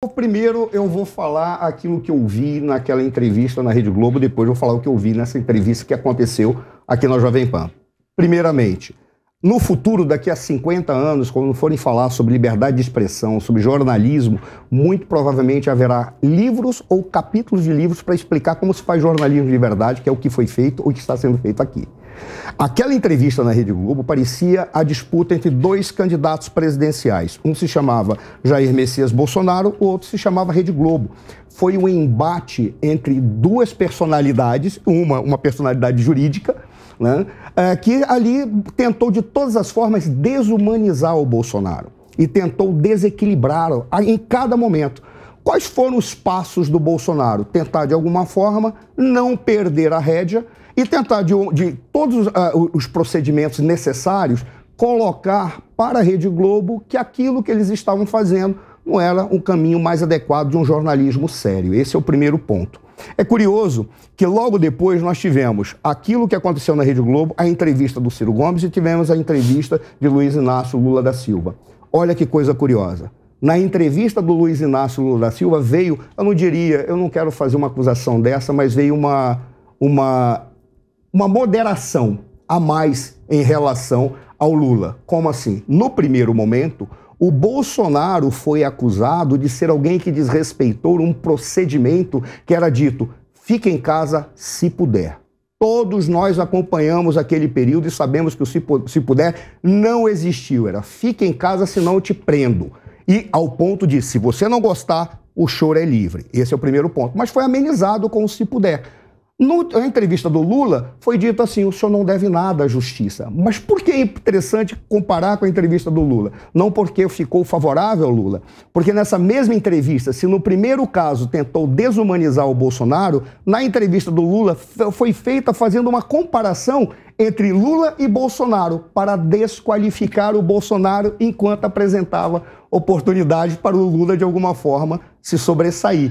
Então, primeiro, eu vou falar aquilo que eu vi naquela entrevista na Rede Globo, depois eu vou falar o que eu vi nessa entrevista que aconteceu aqui na Jovem Pan. Primeiramente, no futuro, daqui a 50 anos, quando forem falar sobre liberdade de expressão, sobre jornalismo, muito provavelmente haverá livros ou capítulos de livros para explicar como se faz jornalismo de verdade, que é o que foi feito ou que está sendo feito aqui. Aquela entrevista na Rede Globo parecia a disputa entre dois candidatos presidenciais. Um se chamava Jair Messias Bolsonaro, o outro se chamava Rede Globo. Foi um embate entre duas personalidades, uma uma personalidade jurídica né? é, que ali tentou de todas as formas desumanizar o Bolsonaro e tentou desequilibrá-lo em cada momento. Quais foram os passos do Bolsonaro? Tentar, de alguma forma, não perder a rédea e tentar, de, de todos uh, os procedimentos necessários, colocar para a Rede Globo que aquilo que eles estavam fazendo com ela um caminho mais adequado de um jornalismo sério. Esse é o primeiro ponto. É curioso que logo depois nós tivemos aquilo que aconteceu na Rede Globo, a entrevista do Ciro Gomes e tivemos a entrevista de Luiz Inácio Lula da Silva. Olha que coisa curiosa. Na entrevista do Luiz Inácio Lula da Silva veio, eu não diria, eu não quero fazer uma acusação dessa, mas veio uma uma uma moderação a mais em relação ao Lula. Como assim? No primeiro momento, o Bolsonaro foi acusado de ser alguém que desrespeitou um procedimento que era dito: fique em casa se puder. Todos nós acompanhamos aquele período e sabemos que o se, puder não existiu. Era fique em casa, senão eu te prendo. E ao ponto de, se você não gostar, o choro é livre. Esse é o primeiro ponto. Mas foi amenizado com o se puder. No, na entrevista do Lula, foi dito assim: o senhor não deve nada à justiça. Mas por que é interessante comparar com a entrevista do Lula? Não porque ficou favorável ao Lula. Porque nessa mesma entrevista, se no primeiro caso tentou desumanizar o Bolsonaro, na entrevista do Lula foi feita fazendo uma comparação entre Lula e Bolsonaro para desqualificar o Bolsonaro enquanto apresentava oportunidade para o Lula, de alguma forma, se sobressair.